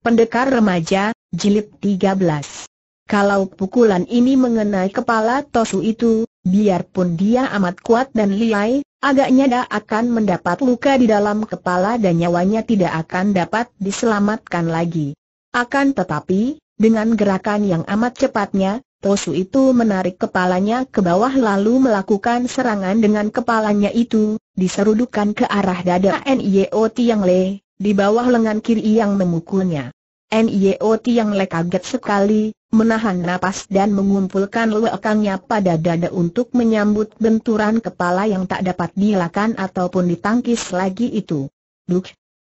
Pendekar Remaja, Jilid 13 Kalau pukulan ini mengenai kepala Tosu itu, biarpun dia amat kuat dan liai, agaknya dia akan mendapat luka di dalam kepala dan nyawanya tidak akan dapat diselamatkan lagi. Akan tetapi, dengan gerakan yang amat cepatnya, Tosu itu menarik kepalanya ke bawah lalu melakukan serangan dengan kepalanya itu, diserudukan ke arah dada Nio Tiang Le, di bawah lengan kiri yang memukulnya. Niot yang lekaget sekali, menahan napas dan mengumpulkan lekangnya pada dada untuk menyambut benturan kepala yang tak dapat dielakkan ataupun ditangkis lagi itu. Duk!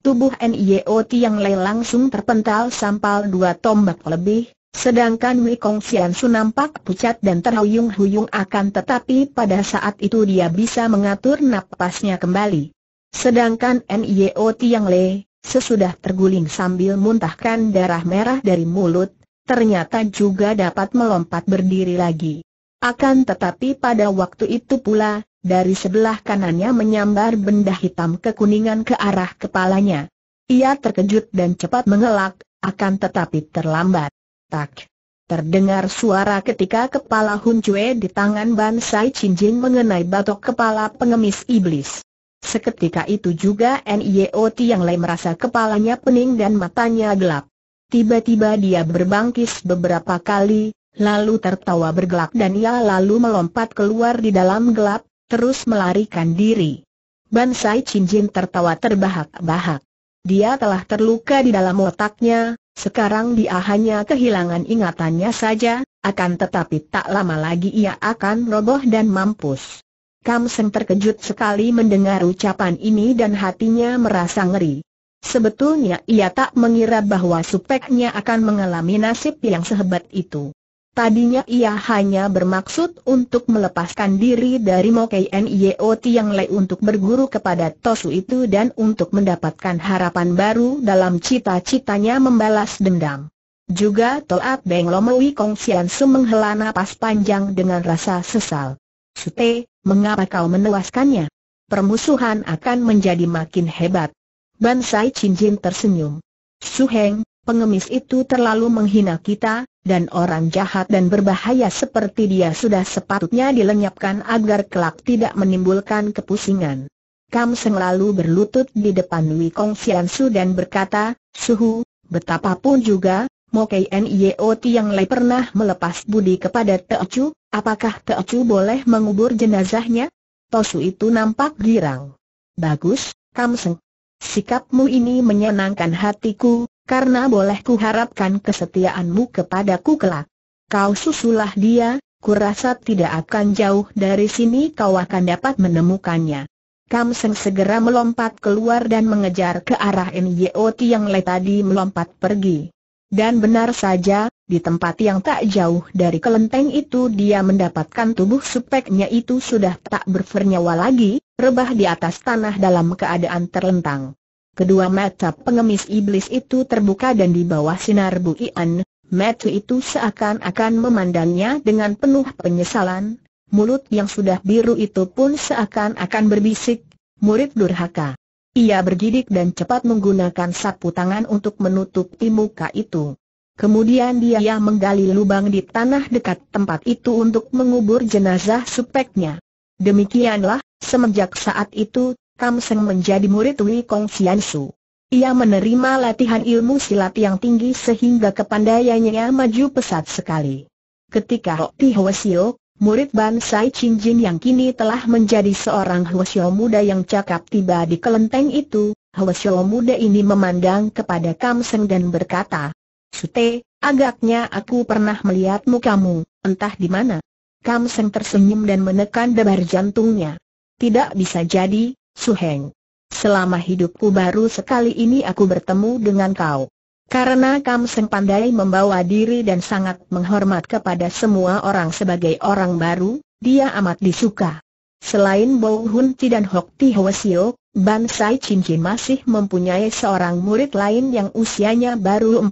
Tubuh Niot yang le langsung terpental sampal dua tombak lebih, sedangkan Wikong Xian Su nampak pucat dan terhuyung-huyung akan tetapi pada saat itu dia bisa mengatur napasnya kembali. Sedangkan NIO Tiang Le, sesudah terguling sambil muntahkan darah merah dari mulut, ternyata juga dapat melompat berdiri lagi. Akan tetapi pada waktu itu pula, dari sebelah kanannya menyambar benda hitam kekuningan ke arah kepalanya. Ia terkejut dan cepat mengelak, akan tetapi terlambat. Tak. Terdengar suara ketika kepala Hun Cue di tangan Ban Sai Chin Jin mengenai batok kepala pengemis iblis. Seketika itu juga NIO yang lain merasa kepalanya pening dan matanya gelap. Tiba-tiba dia berbangkis beberapa kali, lalu tertawa bergelak dan ia lalu melompat keluar di dalam gelap, terus melarikan diri. Bansai Chinjin tertawa terbahak-bahak. Dia telah terluka di dalam otaknya, sekarang dia hanya kehilangan ingatannya saja, akan tetapi tak lama lagi ia akan roboh dan mampus. Kam Seng terkejut sekali mendengar ucapan ini dan hatinya merasa ngeri. Sebetulnya ia tak mengira bahwa supeknya akan mengalami nasib yang sehebat itu. Tadinya ia hanya bermaksud untuk melepaskan diri dari Mokai Nio Tiang Lei untuk berguru kepada Tosu itu dan untuk mendapatkan harapan baru dalam cita-citanya membalas dendam. Juga Toat Beng Lomowi Kong Sian Su menghela napas panjang dengan rasa sesal. Sute, mengapa kau menewaskannya? Permusuhan akan menjadi makin hebat. Bansai Cinjin tersenyum. Suheng, pengemis itu terlalu menghina kita, dan orang jahat dan berbahaya seperti dia sudah sepatutnya dilenyapkan agar kelak tidak menimbulkan kepusingan. Kam Seng lalu berlutut di depan Wikong Su dan berkata, Suhu, betapapun juga, Mokei Niot yang Lai pernah melepas budi kepada Chu, Apakah Teocu boleh mengubur jenazahnya? Tosu itu nampak girang. Bagus, Kamseng. Sikapmu ini menyenangkan hatiku, karena boleh kuharapkan kesetiaanmu kepadaku kelak. Kau susulah dia, kurasa tidak akan jauh dari sini kau akan dapat menemukannya. Kamseng segera melompat keluar dan mengejar ke arah Nyo Tiang Le tadi melompat pergi. Dan benar saja, di tempat yang tak jauh dari kelenteng itu dia mendapatkan tubuh supeknya itu sudah tak bernyawa lagi, rebah di atas tanah dalam keadaan terlentang. Kedua mata pengemis iblis itu terbuka dan di bawah sinar buian, mata itu seakan-akan memandangnya dengan penuh penyesalan, mulut yang sudah biru itu pun seakan-akan berbisik, murid durhaka. Ia bergidik dan cepat menggunakan sapu tangan untuk menutup muka itu. Kemudian dia menggali lubang di tanah dekat tempat itu untuk mengubur jenazah supeknya. Demikianlah, semenjak saat itu, Kam Seng menjadi murid Wei Kong Sian Su. Ia menerima latihan ilmu silat yang tinggi sehingga kepandaiannya maju pesat sekali. Ketika Rok Tihwesio, Murid Bansai Jin yang kini telah menjadi seorang Hwasyo muda yang cakap tiba di kelenteng itu, Hwasyo muda ini memandang kepada Kam Seng dan berkata, Sute, agaknya aku pernah melihatmu kamu, entah di mana. Kam Seng tersenyum dan menekan debar jantungnya. Tidak bisa jadi, Su Heng. Selama hidupku baru sekali ini aku bertemu dengan kau. Karena Kam Seng pandai membawa diri dan sangat menghormat kepada semua orang sebagai orang baru, dia amat disuka. Selain Bo Hun Ti dan Hok Ti Sio, Ban Sai Chin Chin masih mempunyai seorang murid lain yang usianya baru 14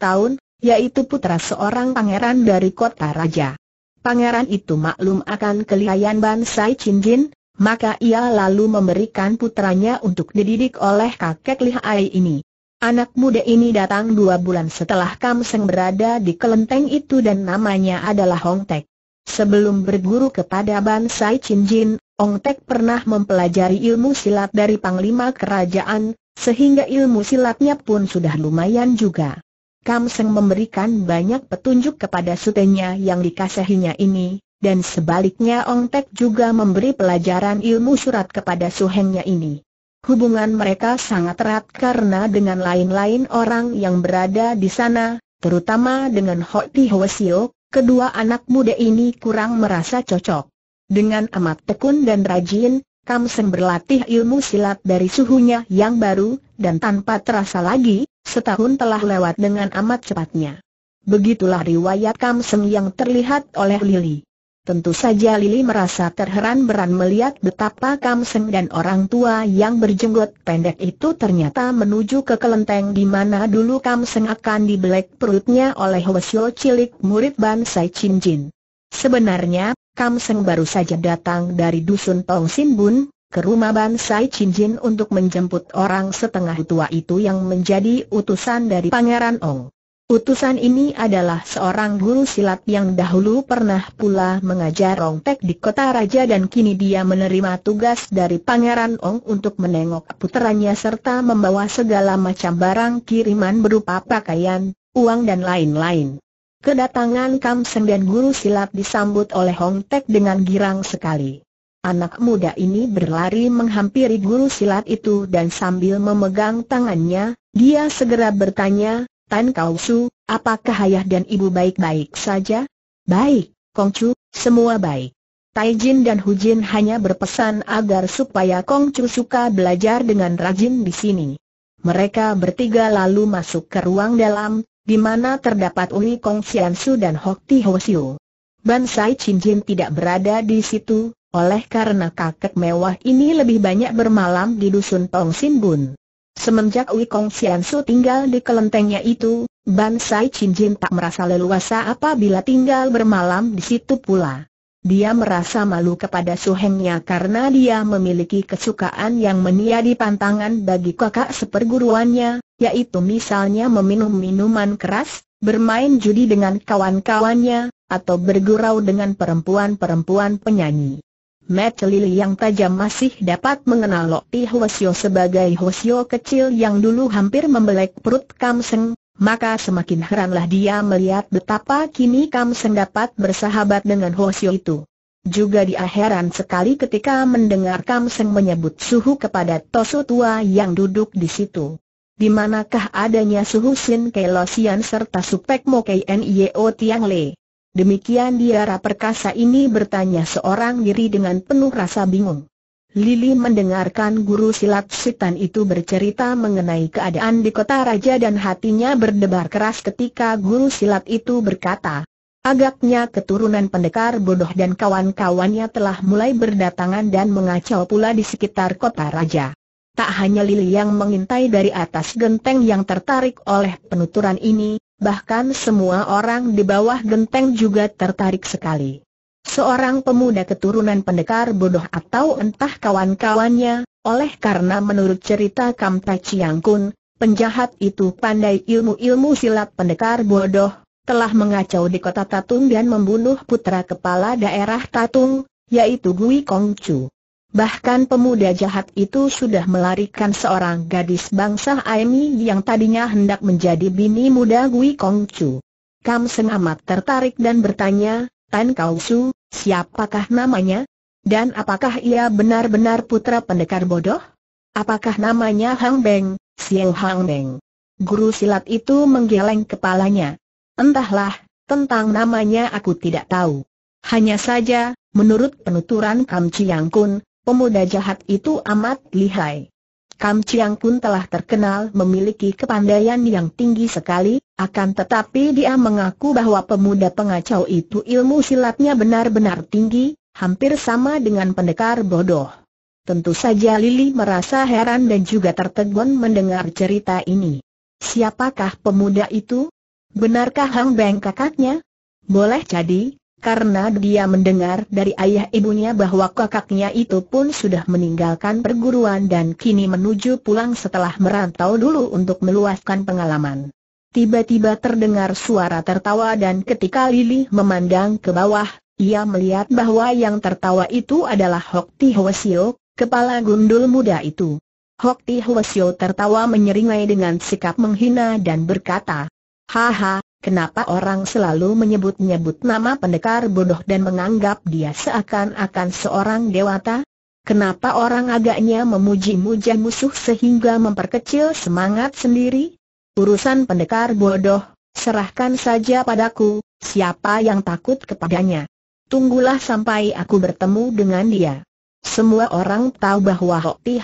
tahun, yaitu putra seorang pangeran dari kota raja. Pangeran itu maklum akan kelihayan Ban Sai Chin Chin, maka ia lalu memberikan putranya untuk dididik oleh kakek lihai ini. Anak muda ini datang dua bulan setelah Kam Seng berada di kelenteng itu dan namanya adalah Hong Tek. Sebelum berguru kepada Ban Sai Chin Jin, Hong Tek pernah mempelajari ilmu silat dari Panglima Kerajaan, sehingga ilmu silatnya pun sudah lumayan juga. Kam Seng memberikan banyak petunjuk kepada sutenya yang dikasihinya ini, dan sebaliknya Ong Tek juga memberi pelajaran ilmu surat kepada suhengnya ini. Hubungan mereka sangat erat karena dengan lain-lain orang yang berada di sana, terutama dengan Ho Ti Ho Sio, kedua anak muda ini kurang merasa cocok. Dengan amat tekun dan rajin, Kam Seng berlatih ilmu silat dari suhunya yang baru, dan tanpa terasa lagi, setahun telah lewat dengan amat cepatnya. Begitulah riwayat Kam Seng yang terlihat oleh Lily. Tentu saja Lili merasa terheran-beran melihat betapa Kamseng dan orang tua yang berjenggot pendek itu ternyata menuju ke kelenteng di mana dulu Kamseng akan dibelek perutnya oleh Wesio cilik murid Bansai Chin Jin. Sebenarnya, Kamseng baru saja datang dari dusun Tong Sin Bun, ke rumah Bansai Chin Jin untuk menjemput orang setengah tua itu yang menjadi utusan dari Pangeran Ong. Utusan ini adalah seorang guru silat yang dahulu pernah pula mengajar rongtek Tek di kota raja dan kini dia menerima tugas dari Pangeran Ong untuk menengok putranya serta membawa segala macam barang kiriman berupa pakaian, uang dan lain-lain. Kedatangan Kam Seng dan guru silat disambut oleh Hong Tek dengan girang sekali. Anak muda ini berlari menghampiri guru silat itu dan sambil memegang tangannya, dia segera bertanya, Tan Kau Su, apakah ayah dan ibu baik-baik saja? Baik, Kong Chu, semua baik. Tai Jin dan Hu Jin hanya berpesan agar supaya Kong Chu suka belajar dengan rajin di sini. Mereka bertiga lalu masuk ke ruang dalam, di mana terdapat Uli Kong Sian Su dan Hok Ti Ho Siu. Sai Chin Jin tidak berada di situ, oleh karena kakek mewah ini lebih banyak bermalam di dusun Tong Sin Bun. Semenjak Wikong Xiansu tinggal di kelentengnya itu, Ban Sai Jin tak merasa leluasa apabila tinggal bermalam di situ pula. Dia merasa malu kepada suhengnya karena dia memiliki kesukaan yang meniadi pantangan bagi kakak seperguruannya, yaitu misalnya meminum minuman keras, bermain judi dengan kawan-kawannya, atau bergurau dengan perempuan-perempuan penyanyi. Mata Lili yang tajam masih dapat mengenal Loki Hwasyo sebagai Hwasyo kecil yang dulu hampir membelek perut Kam Seng, maka semakin heranlah dia melihat betapa kini Kam Seng dapat bersahabat dengan Hwasyo itu. Juga dia heran sekali ketika mendengar Kam Seng menyebut suhu kepada Tosu Tua yang duduk di situ. Di manakah adanya suhu Sin Kelosian serta Supek Mo Kien Yeo Tiang Le? Demikian diara perkasa ini bertanya seorang diri dengan penuh rasa bingung. Lili mendengarkan guru silat setan itu bercerita mengenai keadaan di kota raja dan hatinya berdebar keras ketika guru silat itu berkata, Agaknya keturunan pendekar bodoh dan kawan-kawannya telah mulai berdatangan dan mengacau pula di sekitar kota raja. Tak hanya Lili yang mengintai dari atas genteng yang tertarik oleh penuturan ini, bahkan semua orang di bawah genteng juga tertarik sekali. Seorang pemuda keturunan pendekar bodoh atau entah kawan-kawannya, oleh karena menurut cerita Kampai Chiang Kun, penjahat itu pandai ilmu-ilmu silat pendekar bodoh, telah mengacau di kota Tatung dan membunuh putra kepala daerah Tatung, yaitu Gui Kongcu. Bahkan pemuda jahat itu sudah melarikan seorang gadis bangsa Aimi yang tadinya hendak menjadi bini muda Gui Kongcu. Kam Seng amat tertarik dan bertanya, Tan Kau Su, siapakah namanya? Dan apakah ia benar-benar putra pendekar bodoh? Apakah namanya Hang Beng, Siang Hang Beng? Guru silat itu menggeleng kepalanya. Entahlah, tentang namanya aku tidak tahu. Hanya saja, menurut penuturan Kam Chiang Kun, pemuda jahat itu amat lihai. Kam Chiang pun telah terkenal memiliki kepandaian yang tinggi sekali, akan tetapi dia mengaku bahwa pemuda pengacau itu ilmu silatnya benar-benar tinggi, hampir sama dengan pendekar bodoh. Tentu saja Lili merasa heran dan juga tertegun mendengar cerita ini. Siapakah pemuda itu? Benarkah Hang Beng kakaknya? Boleh jadi, karena dia mendengar dari ayah ibunya bahwa kakaknya itu pun sudah meninggalkan perguruan dan kini menuju pulang setelah merantau dulu untuk meluaskan pengalaman. Tiba-tiba terdengar suara tertawa dan ketika Lili memandang ke bawah, ia melihat bahwa yang tertawa itu adalah Hok Ti Sio, kepala gundul muda itu. Hok Ti Sio tertawa menyeringai dengan sikap menghina dan berkata, Haha, Kenapa orang selalu menyebut-nyebut nama pendekar bodoh dan menganggap dia seakan-akan seorang dewata? Kenapa orang agaknya memuji-muja musuh sehingga memperkecil semangat sendiri? Urusan pendekar bodoh, serahkan saja padaku, siapa yang takut kepadanya? Tunggulah sampai aku bertemu dengan dia. Semua orang tahu bahwa Hok Ti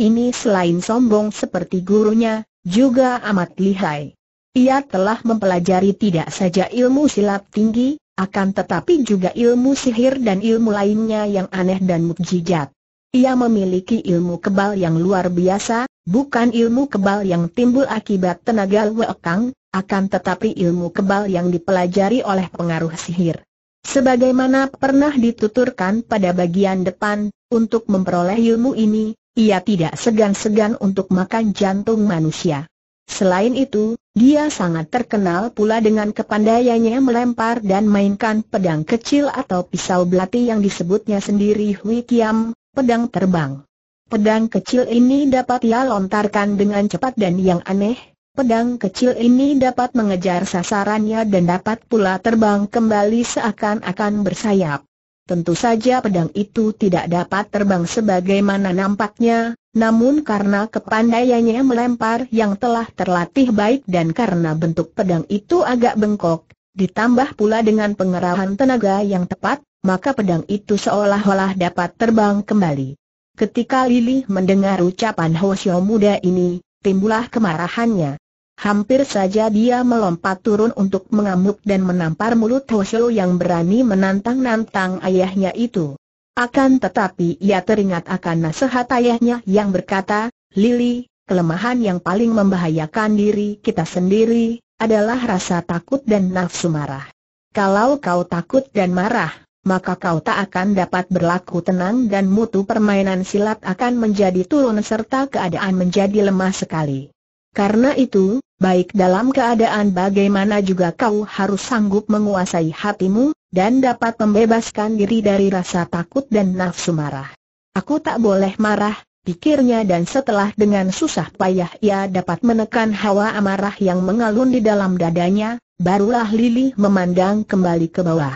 ini selain sombong seperti gurunya, juga amat lihai. Ia telah mempelajari tidak saja ilmu silat tinggi, akan tetapi juga ilmu sihir dan ilmu lainnya yang aneh dan mukjizat. Ia memiliki ilmu kebal yang luar biasa, bukan ilmu kebal yang timbul akibat tenaga wekang, akan tetapi ilmu kebal yang dipelajari oleh pengaruh sihir. Sebagaimana pernah dituturkan pada bagian depan, untuk memperoleh ilmu ini, ia tidak segan-segan untuk makan jantung manusia. Selain itu, dia sangat terkenal pula dengan kepandaiannya melempar dan mainkan pedang kecil atau pisau belati yang disebutnya sendiri Hui Kiam, pedang terbang. Pedang kecil ini dapat ia lontarkan dengan cepat dan yang aneh, pedang kecil ini dapat mengejar sasarannya dan dapat pula terbang kembali seakan-akan bersayap. Tentu saja pedang itu tidak dapat terbang sebagaimana nampaknya, namun karena kepandaiannya melempar yang telah terlatih baik dan karena bentuk pedang itu agak bengkok, ditambah pula dengan pengerahan tenaga yang tepat, maka pedang itu seolah-olah dapat terbang kembali. Ketika Lili mendengar ucapan Hoshio muda ini, timbullah kemarahannya. Hampir saja dia melompat turun untuk mengamuk dan menampar mulut Hoshio yang berani menantang-nantang ayahnya itu. Akan tetapi ia teringat akan nasihat ayahnya yang berkata, Lili, kelemahan yang paling membahayakan diri kita sendiri, adalah rasa takut dan nafsu marah. Kalau kau takut dan marah, maka kau tak akan dapat berlaku tenang dan mutu permainan silat akan menjadi turun serta keadaan menjadi lemah sekali. Karena itu, baik dalam keadaan bagaimana juga kau harus sanggup menguasai hatimu, dan dapat membebaskan diri dari rasa takut dan nafsu marah. Aku tak boleh marah, pikirnya dan setelah dengan susah payah ia dapat menekan hawa amarah yang mengalun di dalam dadanya, barulah Lili memandang kembali ke bawah.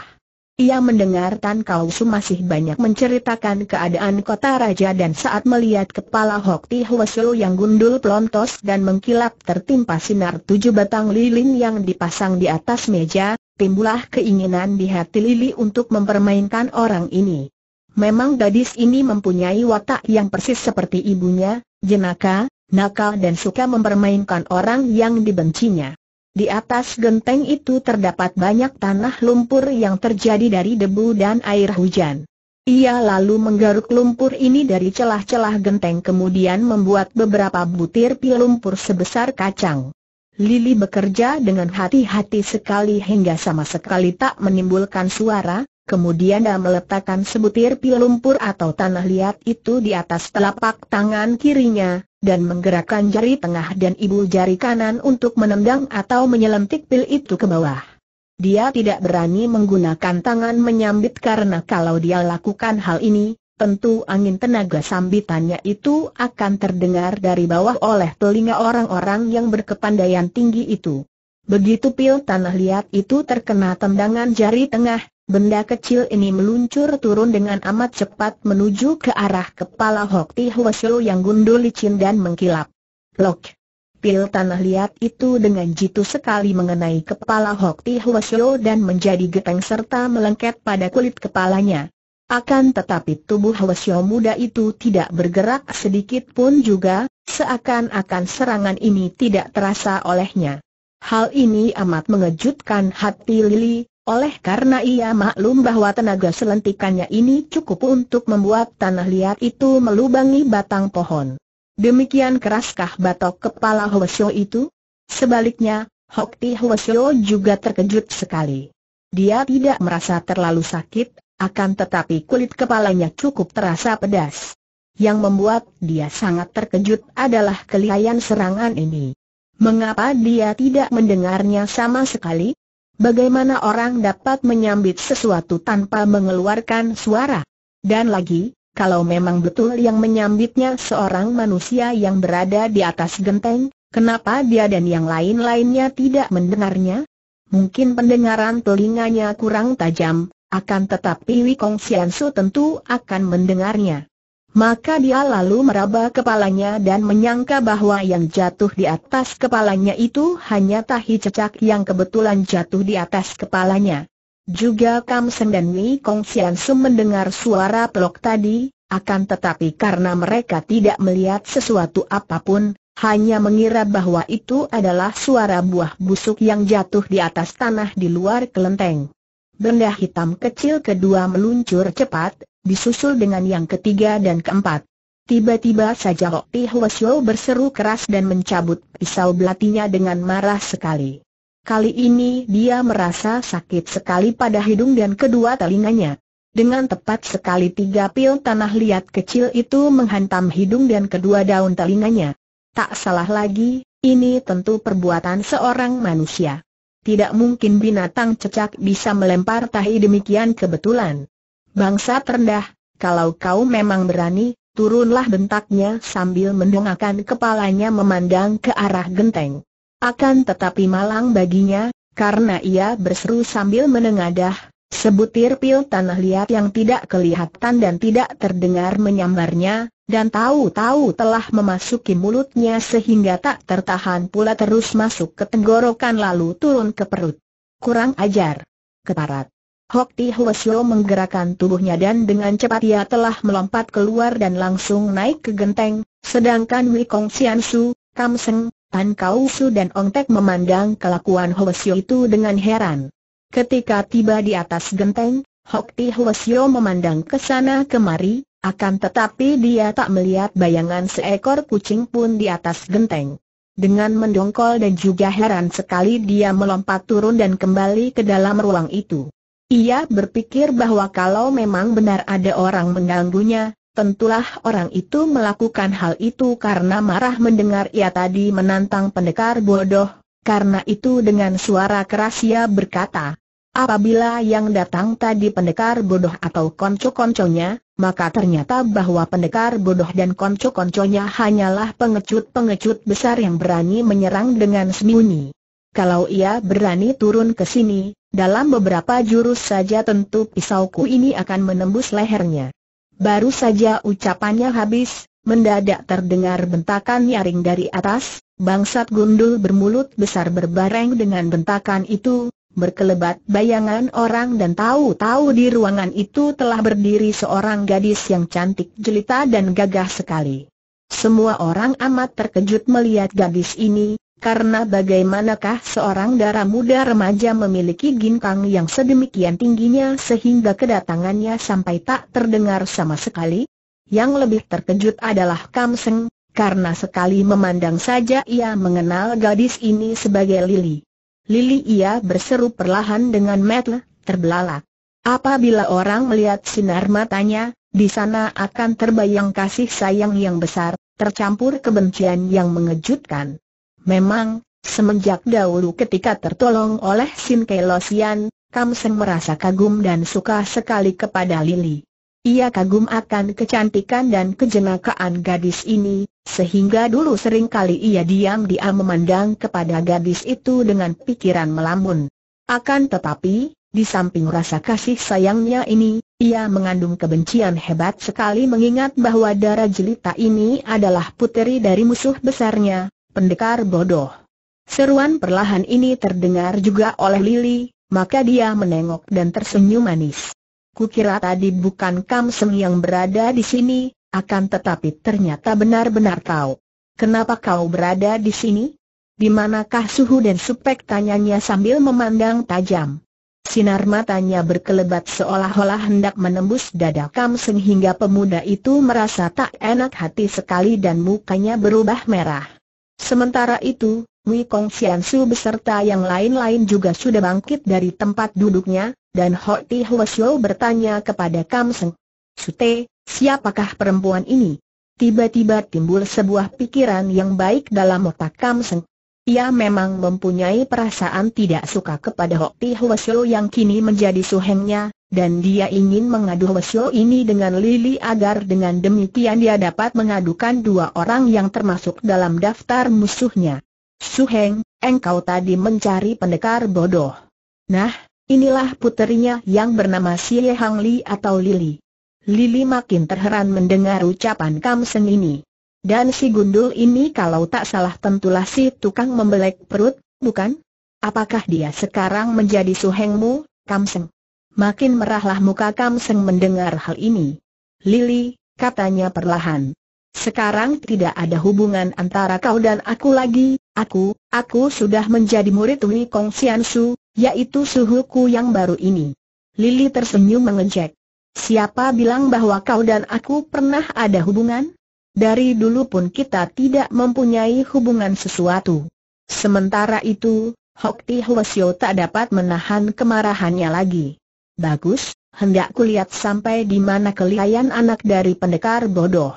Ia mendengar Tan Kau Su masih banyak menceritakan keadaan kota raja dan saat melihat kepala Hok Ti Hwesu yang gundul pelontos dan mengkilap tertimpa sinar tujuh batang lilin yang dipasang di atas meja, timbulah keinginan di hati Lili untuk mempermainkan orang ini. Memang gadis ini mempunyai watak yang persis seperti ibunya, jenaka, nakal dan suka mempermainkan orang yang dibencinya. Di atas genteng itu terdapat banyak tanah lumpur yang terjadi dari debu dan air hujan. Ia lalu menggaruk lumpur ini dari celah-celah genteng kemudian membuat beberapa butir pil lumpur sebesar kacang. Lili bekerja dengan hati-hati sekali hingga sama sekali tak menimbulkan suara, Kemudian dia meletakkan sebutir pil lumpur atau tanah liat itu di atas telapak tangan kirinya, dan menggerakkan jari tengah dan ibu jari kanan untuk menendang atau menyelentik pil itu ke bawah. Dia tidak berani menggunakan tangan menyambit karena kalau dia lakukan hal ini, tentu angin tenaga sambitannya itu akan terdengar dari bawah oleh telinga orang-orang yang berkepandaian tinggi itu. Begitu pil tanah liat itu terkena tendangan jari tengah, Benda kecil ini meluncur turun dengan amat cepat menuju ke arah kepala Hok Ti Hwasyo yang gundul licin dan mengkilap. Lok! Pil tanah liat itu dengan jitu sekali mengenai kepala Hok Ti Hwasyo dan menjadi geteng serta melengket pada kulit kepalanya. Akan tetapi tubuh Hwasyo muda itu tidak bergerak sedikit pun juga, seakan-akan serangan ini tidak terasa olehnya. Hal ini amat mengejutkan hati Lily. Oleh karena ia maklum bahwa tenaga selentikannya ini cukup untuk membuat tanah liat itu melubangi batang pohon. Demikian keraskah batok kepala Hwasyo itu? Sebaliknya, Hok Ti Hwasyo juga terkejut sekali. Dia tidak merasa terlalu sakit, akan tetapi kulit kepalanya cukup terasa pedas. Yang membuat dia sangat terkejut adalah kelihayan serangan ini. Mengapa dia tidak mendengarnya sama sekali? Bagaimana orang dapat menyambit sesuatu tanpa mengeluarkan suara? Dan lagi, kalau memang betul yang menyambitnya seorang manusia yang berada di atas genteng, kenapa dia dan yang lain-lainnya tidak mendengarnya? Mungkin pendengaran telinganya kurang tajam, akan tetapi Wikong Xiansu tentu akan mendengarnya. Maka dia lalu meraba kepalanya dan menyangka bahwa yang jatuh di atas kepalanya itu hanya tahi cecak yang kebetulan jatuh di atas kepalanya. Juga Kam Seng dan Wei Kong Sian Su mendengar suara pelok tadi, akan tetapi karena mereka tidak melihat sesuatu apapun, hanya mengira bahwa itu adalah suara buah busuk yang jatuh di atas tanah di luar kelenteng. Benda hitam kecil kedua meluncur cepat, disusul dengan yang ketiga dan keempat. Tiba-tiba saja Hok Pi Hwasyo berseru keras dan mencabut pisau belatinya dengan marah sekali. Kali ini dia merasa sakit sekali pada hidung dan kedua telinganya. Dengan tepat sekali tiga pil tanah liat kecil itu menghantam hidung dan kedua daun telinganya. Tak salah lagi, ini tentu perbuatan seorang manusia. Tidak mungkin binatang cecak bisa melempar tahi demikian kebetulan. Bangsa terendah, kalau kau memang berani, turunlah bentaknya sambil mendongakkan kepalanya memandang ke arah genteng. Akan tetapi malang baginya, karena ia berseru sambil menengadah, sebutir pil tanah liat yang tidak kelihatan dan tidak terdengar menyambarnya, dan tahu-tahu telah memasuki mulutnya sehingga tak tertahan pula terus masuk ke tenggorokan lalu turun ke perut. Kurang ajar. Keparat. Hok Ti menggerakkan tubuhnya dan dengan cepat ia telah melompat keluar dan langsung naik ke genteng, sedangkan Wikong Sian Su, Kam Seng, Tan Kau Su dan Ong Tek memandang kelakuan Hoesio itu dengan heran. Ketika tiba di atas genteng, Hok Ti memandang ke sana kemari, akan tetapi dia tak melihat bayangan seekor kucing pun di atas genteng. Dengan mendongkol dan juga heran sekali dia melompat turun dan kembali ke dalam ruang itu. Ia berpikir bahwa kalau memang benar ada orang mengganggunya, tentulah orang itu melakukan hal itu karena marah mendengar ia tadi menantang pendekar bodoh, karena itu dengan suara keras ia berkata, Apabila yang datang tadi pendekar bodoh atau konco-konconya, maka ternyata bahwa pendekar bodoh dan konco-konconya hanyalah pengecut-pengecut besar yang berani menyerang dengan sembunyi. Kalau ia berani turun ke sini, dalam beberapa jurus saja tentu pisauku ini akan menembus lehernya. Baru saja ucapannya habis, mendadak terdengar bentakan nyaring dari atas, bangsat gundul bermulut besar berbareng dengan bentakan itu, berkelebat bayangan orang dan tahu-tahu di ruangan itu telah berdiri seorang gadis yang cantik jelita dan gagah sekali. Semua orang amat terkejut melihat gadis ini, karena bagaimanakah seorang darah muda remaja memiliki ginkang yang sedemikian tingginya sehingga kedatangannya sampai tak terdengar sama sekali? Yang lebih terkejut adalah Kam Seng, karena sekali memandang saja ia mengenal gadis ini sebagai Lily. Lily ia berseru perlahan dengan metel, terbelalak. Apabila orang melihat sinar matanya, di sana akan terbayang kasih sayang yang besar, tercampur kebencian yang mengejutkan. Memang, semenjak dahulu ketika tertolong oleh Sin Losian, Kam Seng merasa kagum dan suka sekali kepada Lily. Ia kagum akan kecantikan dan kejenakaan gadis ini, sehingga dulu sering kali ia diam-diam memandang kepada gadis itu dengan pikiran melamun. Akan tetapi, di samping rasa kasih sayangnya ini, ia mengandung kebencian hebat sekali mengingat bahwa darah jelita ini adalah puteri dari musuh besarnya, pendekar bodoh. Seruan perlahan ini terdengar juga oleh Lily, maka dia menengok dan tersenyum manis. Kukira tadi bukan Kam Seng yang berada di sini, akan tetapi ternyata benar-benar kau. Kenapa kau berada di sini? Di manakah suhu dan supek tanyanya sambil memandang tajam. Sinar matanya berkelebat seolah-olah hendak menembus dada Kam Seng hingga pemuda itu merasa tak enak hati sekali dan mukanya berubah merah. Sementara itu, Wei Kong Xian Su beserta yang lain-lain juga sudah bangkit dari tempat duduknya, dan Ho Ti Hua Xiu bertanya kepada Kam Seng, Sute, siapakah perempuan ini? Tiba-tiba timbul sebuah pikiran yang baik dalam otak Kam Seng. Ia memang mempunyai perasaan tidak suka kepada Hok Ti Hwasyo yang kini menjadi suhengnya, dan dia ingin mengadu Hwasyo ini dengan Lili agar dengan demikian dia dapat mengadukan dua orang yang termasuk dalam daftar musuhnya. Suheng, engkau tadi mencari pendekar bodoh. Nah, inilah puterinya yang bernama Xie Hang Li atau Lili. Lili makin terheran mendengar ucapan Kam Seng ini. Dan si gundul ini kalau tak salah tentulah si tukang membelek perut, bukan? Apakah dia sekarang menjadi suhengmu, Kamseng? Makin merahlah muka Kamseng mendengar hal ini. Lili, katanya perlahan. Sekarang tidak ada hubungan antara kau dan aku lagi, aku, aku sudah menjadi murid Wei Kong Sian Su, yaitu suhuku yang baru ini. Lili tersenyum mengejek. Siapa bilang bahwa kau dan aku pernah ada hubungan? Dari dulu pun kita tidak mempunyai hubungan sesuatu. Sementara itu, Hok Ti Hwasyo tak dapat menahan kemarahannya lagi. Bagus, hendak kulihat sampai di mana kelihayan anak dari pendekar bodoh.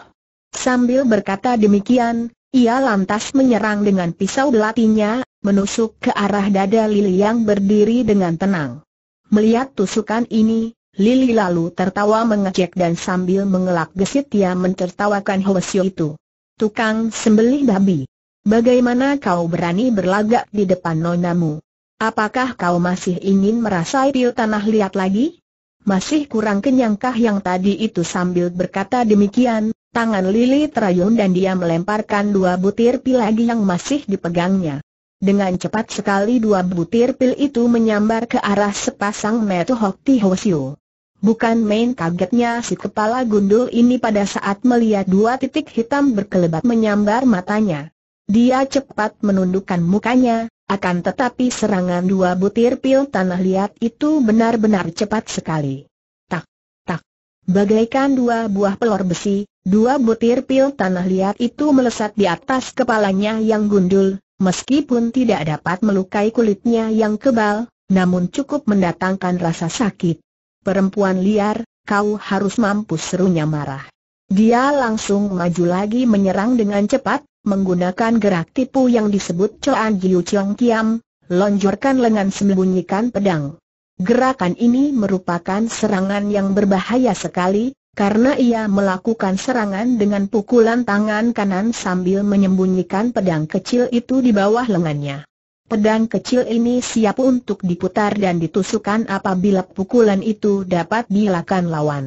Sambil berkata demikian, ia lantas menyerang dengan pisau belatinya, menusuk ke arah dada Lili yang berdiri dengan tenang. Melihat tusukan ini, Lili lalu tertawa mengejek dan sambil mengelak gesit dia mentertawakan Hwasyo itu. Tukang sembelih babi. Bagaimana kau berani berlagak di depan nonamu? Apakah kau masih ingin merasai pil tanah liat lagi? Masih kurang kenyangkah yang tadi itu sambil berkata demikian, tangan Lili terayun dan dia melemparkan dua butir pil lagi yang masih dipegangnya. Dengan cepat sekali dua butir pil itu menyambar ke arah sepasang metu Hok Tihosiu. Bukan main kagetnya si kepala gundul ini pada saat melihat dua titik hitam berkelebat menyambar matanya. Dia cepat menundukkan mukanya, akan tetapi serangan dua butir pil tanah liat itu benar-benar cepat sekali. Tak, tak. Bagaikan dua buah pelor besi, dua butir pil tanah liat itu melesat di atas kepalanya yang gundul, Meskipun tidak dapat melukai kulitnya yang kebal, namun cukup mendatangkan rasa sakit. Perempuan liar, kau harus mampu serunya marah. Dia langsung maju lagi menyerang dengan cepat, menggunakan gerak tipu yang disebut Coan Jiu Chiang Kiam, lonjorkan lengan sembunyikan pedang. Gerakan ini merupakan serangan yang berbahaya sekali, karena ia melakukan serangan dengan pukulan tangan kanan sambil menyembunyikan pedang kecil itu di bawah lengannya. Pedang kecil ini siap untuk diputar dan ditusukkan apabila pukulan itu dapat dilakukan lawan.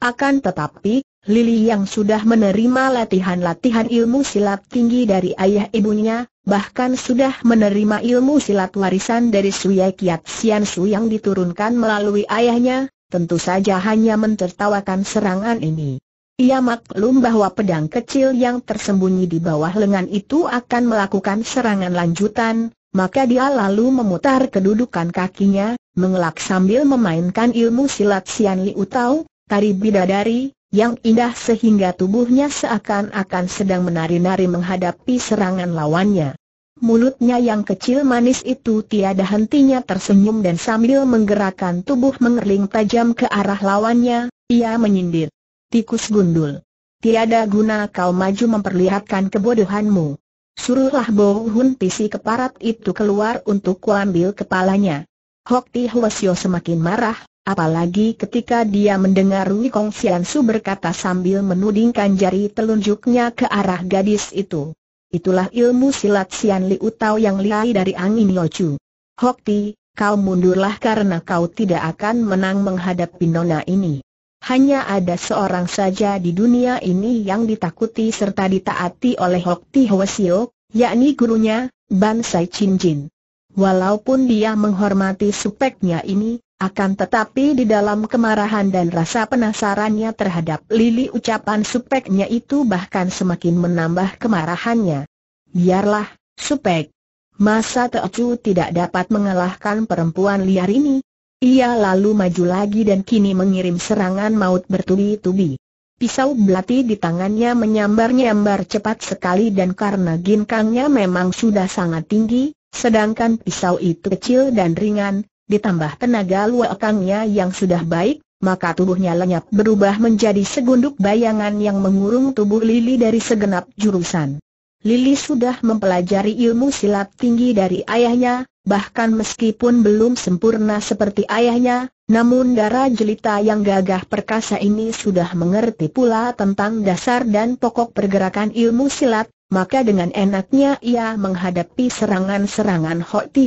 Akan tetapi, Lili yang sudah menerima latihan-latihan ilmu silat tinggi dari ayah ibunya, bahkan sudah menerima ilmu silat warisan dari Suyai Kiat Sian Su yang diturunkan melalui ayahnya, tentu saja hanya mentertawakan serangan ini. Ia maklum bahwa pedang kecil yang tersembunyi di bawah lengan itu akan melakukan serangan lanjutan, maka dia lalu memutar kedudukan kakinya, mengelak sambil memainkan ilmu silat Sian Liu Tau, tari bidadari, yang indah sehingga tubuhnya seakan-akan sedang menari-nari menghadapi serangan lawannya. Mulutnya yang kecil manis itu tiada hentinya tersenyum dan sambil menggerakkan tubuh mengerling tajam ke arah lawannya, ia menyindir. Tikus gundul. Tiada guna kau maju memperlihatkan kebodohanmu. Suruhlah Bow Hun pisi keparat itu keluar untuk kuambil kepalanya. Hok Ti Hwasyo semakin marah, apalagi ketika dia mendengar Kong Wikong Su berkata sambil menudingkan jari telunjuknya ke arah gadis itu itulah ilmu silat Sian utau Utau yang liai dari angin Yochu. Hok Ti, kau mundurlah karena kau tidak akan menang menghadapi nona ini. Hanya ada seorang saja di dunia ini yang ditakuti serta ditaati oleh Hok Ti Hwasio, yakni gurunya, Ban Sai Chin Jin. Walaupun dia menghormati supeknya ini, akan tetapi di dalam kemarahan dan rasa penasarannya terhadap Lili ucapan supeknya itu bahkan semakin menambah kemarahannya. Biarlah, supek. Masa Teocu tidak dapat mengalahkan perempuan liar ini? Ia lalu maju lagi dan kini mengirim serangan maut bertubi-tubi. Pisau belati di tangannya menyambar-nyambar cepat sekali dan karena ginkangnya memang sudah sangat tinggi, sedangkan pisau itu kecil dan ringan, ditambah tenaga luakangnya yang sudah baik, maka tubuhnya lenyap berubah menjadi segunduk bayangan yang mengurung tubuh Lili dari segenap jurusan. Lili sudah mempelajari ilmu silat tinggi dari ayahnya, bahkan meskipun belum sempurna seperti ayahnya, namun darah jelita yang gagah perkasa ini sudah mengerti pula tentang dasar dan pokok pergerakan ilmu silat, maka dengan enaknya ia menghadapi serangan-serangan Ho Ti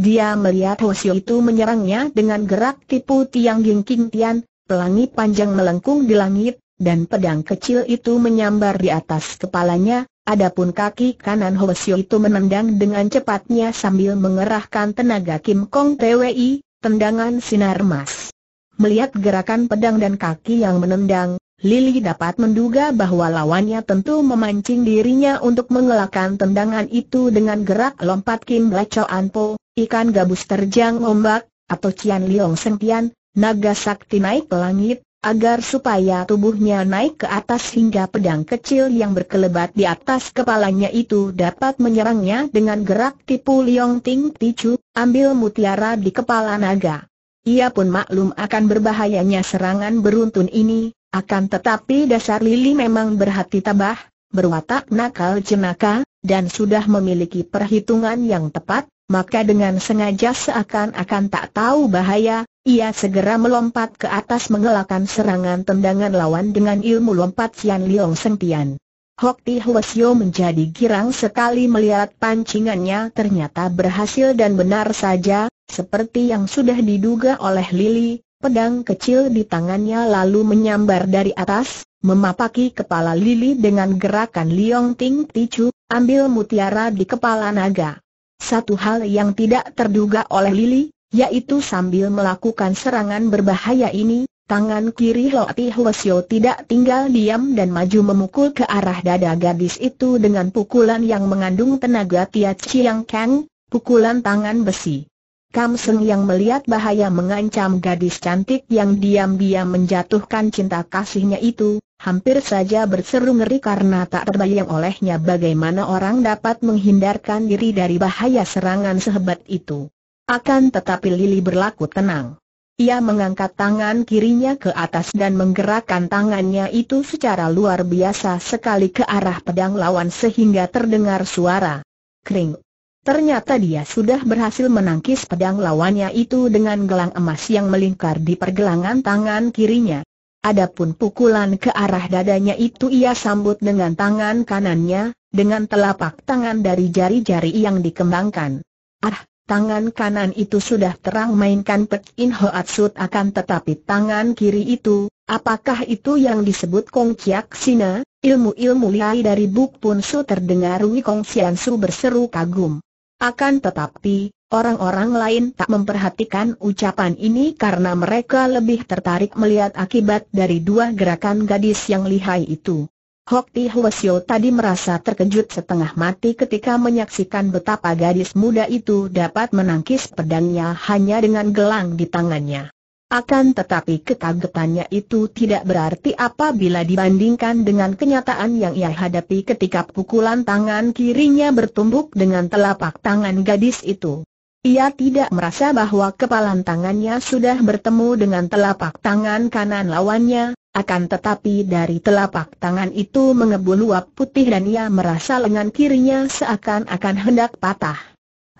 dia melihat Hoshio itu menyerangnya dengan gerak tipu tiang king tian, pelangi panjang melengkung di langit, dan pedang kecil itu menyambar di atas kepalanya, adapun kaki kanan Hoshio itu menendang dengan cepatnya sambil mengerahkan tenaga Kim Kong TWI, tendangan sinar emas. Melihat gerakan pedang dan kaki yang menendang, Lily dapat menduga bahwa lawannya tentu memancing dirinya untuk mengelakkan tendangan itu dengan gerak lompat Kim Lecho Anpo ikan gabus terjang ombak, atau Cian Liong Sentian, naga sakti naik ke langit, agar supaya tubuhnya naik ke atas hingga pedang kecil yang berkelebat di atas kepalanya itu dapat menyerangnya dengan gerak tipu Liong Ting Ticu, ambil mutiara di kepala naga. Ia pun maklum akan berbahayanya serangan beruntun ini, akan tetapi dasar Lili memang berhati tabah, berwatak nakal jenaka, dan sudah memiliki perhitungan yang tepat, maka dengan sengaja seakan-akan tak tahu bahaya, ia segera melompat ke atas mengelakkan serangan tendangan lawan dengan ilmu lompat Sian Liong Sengtian. Hok Ti Hwasyo menjadi girang sekali melihat pancingannya ternyata berhasil dan benar saja, seperti yang sudah diduga oleh Lily, pedang kecil di tangannya lalu menyambar dari atas, memapaki kepala Lily dengan gerakan Liong Ting Tichu, ambil mutiara di kepala naga. Satu hal yang tidak terduga oleh Lili, yaitu sambil melakukan serangan berbahaya ini, tangan kiri Loati Hwasyo tidak tinggal diam dan maju memukul ke arah dada gadis itu dengan pukulan yang mengandung tenaga Tia Chiang Kang, pukulan tangan besi. Kam Seng yang melihat bahaya mengancam gadis cantik yang diam-diam menjatuhkan cinta kasihnya itu, hampir saja berseru ngeri karena tak terbayang olehnya bagaimana orang dapat menghindarkan diri dari bahaya serangan sehebat itu. Akan tetapi Lili berlaku tenang. Ia mengangkat tangan kirinya ke atas dan menggerakkan tangannya itu secara luar biasa sekali ke arah pedang lawan sehingga terdengar suara. Kering. Ternyata dia sudah berhasil menangkis pedang lawannya itu dengan gelang emas yang melingkar di pergelangan tangan kirinya. Adapun pukulan ke arah dadanya itu ia sambut dengan tangan kanannya, dengan telapak tangan dari jari-jari yang dikembangkan. Ah, tangan kanan itu sudah terang mainkan Pek In Hoatsut akan tetapi tangan kiri itu, apakah itu yang disebut Kong Sina, ilmu-ilmu liai dari Buk Pun Su terdengar Wikong Sian Su berseru kagum. Akan tetapi, Orang-orang lain tak memperhatikan ucapan ini karena mereka lebih tertarik melihat akibat dari dua gerakan gadis yang lihai itu. Hok Ti Hwasyo tadi merasa terkejut setengah mati ketika menyaksikan betapa gadis muda itu dapat menangkis pedangnya hanya dengan gelang di tangannya. Akan tetapi kekagetannya itu tidak berarti apabila dibandingkan dengan kenyataan yang ia hadapi ketika pukulan tangan kirinya bertumbuk dengan telapak tangan gadis itu. Ia tidak merasa bahwa kepalan tangannya sudah bertemu dengan telapak tangan kanan lawannya, akan tetapi dari telapak tangan itu mengebul uap putih dan ia merasa lengan kirinya seakan-akan hendak patah.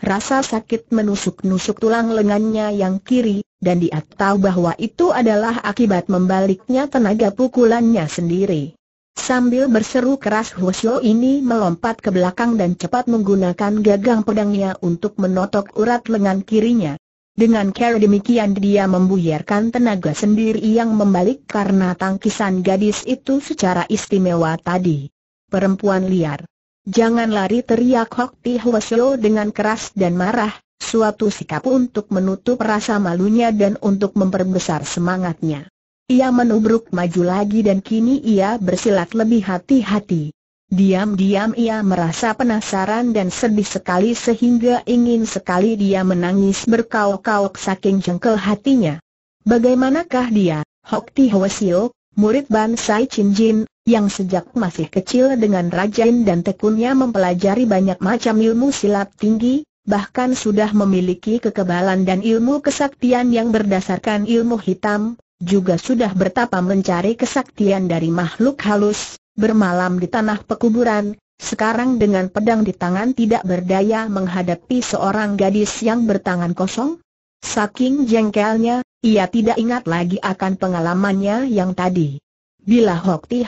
Rasa sakit menusuk-nusuk tulang lengannya yang kiri, dan dia tahu bahwa itu adalah akibat membaliknya tenaga pukulannya sendiri. Sambil berseru keras Husyo ini melompat ke belakang dan cepat menggunakan gagang pedangnya untuk menotok urat lengan kirinya. Dengan cara demikian dia membuyarkan tenaga sendiri yang membalik karena tangkisan gadis itu secara istimewa tadi. Perempuan liar. Jangan lari teriak Hok Ti Hwasyo dengan keras dan marah, suatu sikap untuk menutup rasa malunya dan untuk memperbesar semangatnya. Ia menubruk maju lagi dan kini ia bersilat lebih hati-hati. Diam-diam ia merasa penasaran dan sedih sekali sehingga ingin sekali dia menangis berkauk-kauk saking jengkel hatinya. Bagaimanakah dia, Hok Ti Sio, murid Sai Chin Jin, yang sejak masih kecil dengan rajin dan tekunnya mempelajari banyak macam ilmu silat tinggi, bahkan sudah memiliki kekebalan dan ilmu kesaktian yang berdasarkan ilmu hitam, juga sudah bertapa mencari kesaktian dari makhluk halus, bermalam di tanah pekuburan, sekarang dengan pedang di tangan tidak berdaya menghadapi seorang gadis yang bertangan kosong? Saking jengkelnya, ia tidak ingat lagi akan pengalamannya yang tadi. Bila Hok Ti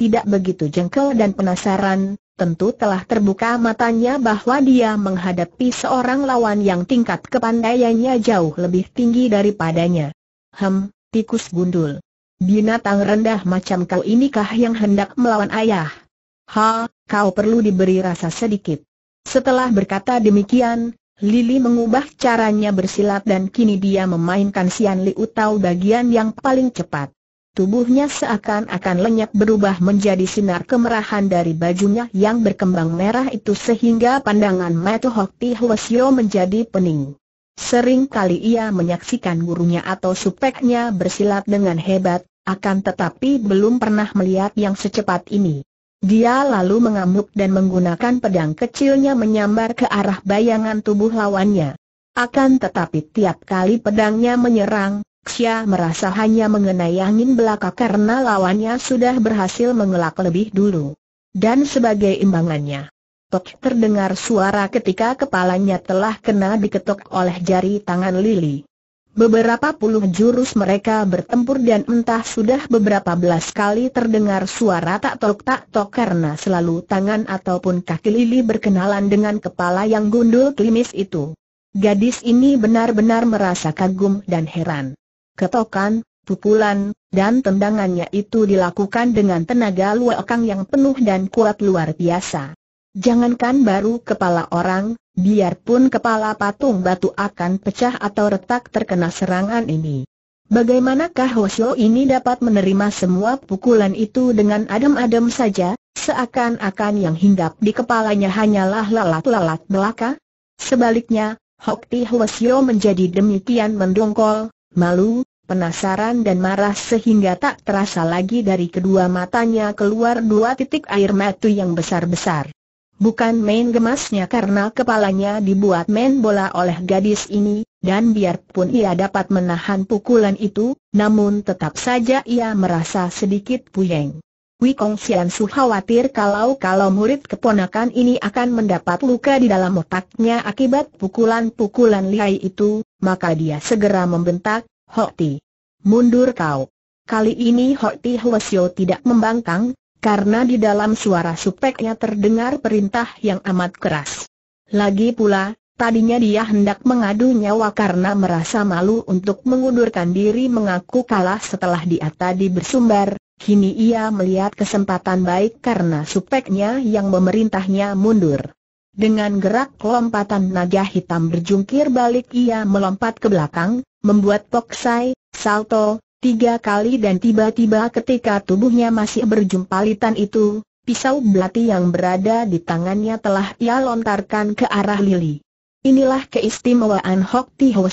tidak begitu jengkel dan penasaran, tentu telah terbuka matanya bahwa dia menghadapi seorang lawan yang tingkat kepandaiannya jauh lebih tinggi daripadanya. Hem, tikus gundul. Binatang rendah macam kau inikah yang hendak melawan ayah? Ha, kau perlu diberi rasa sedikit. Setelah berkata demikian, Lili mengubah caranya bersilat dan kini dia memainkan Sian Liu Tau bagian yang paling cepat. Tubuhnya seakan-akan lenyap berubah menjadi sinar kemerahan dari bajunya yang berkembang merah itu sehingga pandangan Matu Hok Ti Hwasyo menjadi pening. Sering kali ia menyaksikan gurunya atau supeknya bersilat dengan hebat, akan tetapi belum pernah melihat yang secepat ini. Dia lalu mengamuk dan menggunakan pedang kecilnya menyambar ke arah bayangan tubuh lawannya. Akan tetapi tiap kali pedangnya menyerang, Xia merasa hanya mengenai angin belaka karena lawannya sudah berhasil mengelak lebih dulu. Dan sebagai imbangannya, Tok terdengar suara ketika kepalanya telah kena diketok oleh jari tangan Lili. Beberapa puluh jurus mereka bertempur dan entah sudah beberapa belas kali terdengar suara tak tok tak tok karena selalu tangan ataupun kaki Lili berkenalan dengan kepala yang gundul klimis itu. Gadis ini benar-benar merasa kagum dan heran. Ketokan, pukulan, dan tendangannya itu dilakukan dengan tenaga luakang yang penuh dan kuat luar biasa. Jangankan baru kepala orang, biarpun kepala patung batu akan pecah atau retak terkena serangan ini. Bagaimanakah Hoshio ini dapat menerima semua pukulan itu dengan adem-adem saja, seakan-akan yang hinggap di kepalanya hanyalah lalat-lalat belaka? Sebaliknya, Hokti Hoshio menjadi demikian mendongkol, malu, penasaran dan marah sehingga tak terasa lagi dari kedua matanya keluar dua titik air mata yang besar-besar. Bukan main gemasnya karena kepalanya dibuat main bola oleh gadis ini, dan biarpun ia dapat menahan pukulan itu, namun tetap saja ia merasa sedikit puyeng. Wikong Xian Su khawatir kalau-kalau murid keponakan ini akan mendapat luka di dalam otaknya akibat pukulan-pukulan lihai itu, maka dia segera membentak, Ti. mundur kau. Kali ini Ti Hwasyo tidak membangkang, karena di dalam suara supeknya terdengar perintah yang amat keras. Lagi pula, tadinya dia hendak mengadu nyawa karena merasa malu untuk mengundurkan diri mengaku kalah setelah dia tadi bersumbar, kini ia melihat kesempatan baik karena supeknya yang memerintahnya mundur. Dengan gerak kelompatan naga hitam berjungkir balik ia melompat ke belakang, membuat Poksai, Salto, tiga kali dan tiba-tiba ketika tubuhnya masih berjumpalitan itu, pisau belati yang berada di tangannya telah ia lontarkan ke arah Lili. Inilah keistimewaan Hok Ti Ho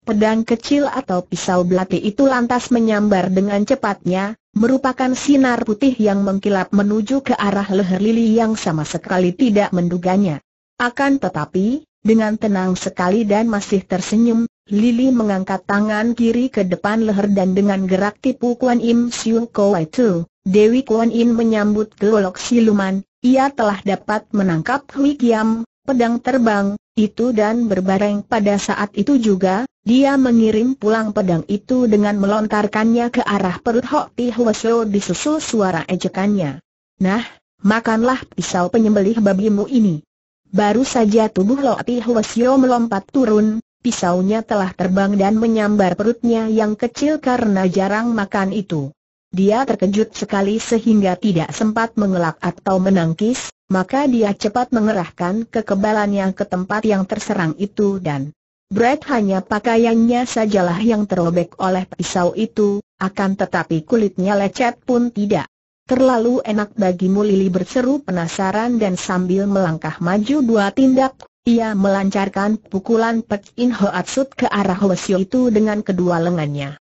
Pedang kecil atau pisau belati itu lantas menyambar dengan cepatnya, merupakan sinar putih yang mengkilap menuju ke arah leher Lili yang sama sekali tidak menduganya. Akan tetapi, dengan tenang sekali dan masih tersenyum, Lili mengangkat tangan kiri ke depan leher dan dengan gerak tipu Kuan Im Siu Kowai Tu, Dewi Kuan Im menyambut golok siluman, ia telah dapat menangkap Hui Kiam, pedang terbang, itu dan berbareng pada saat itu juga, dia mengirim pulang pedang itu dengan melontarkannya ke arah perut Hok Ti di disusul suara ejekannya. Nah, makanlah pisau penyembelih babimu ini. Baru saja tubuh Lo Ti So melompat turun, pisaunya telah terbang dan menyambar perutnya yang kecil karena jarang makan itu. Dia terkejut sekali sehingga tidak sempat mengelak atau menangkis, maka dia cepat mengerahkan kekebalannya ke tempat yang terserang itu dan Brett hanya pakaiannya sajalah yang terobek oleh pisau itu, akan tetapi kulitnya lecet pun tidak. Terlalu enak bagimu Lili berseru penasaran dan sambil melangkah maju dua tindak, ia melancarkan pukulan Pek In Hoatsut ke arah Hoesio itu dengan kedua lengannya.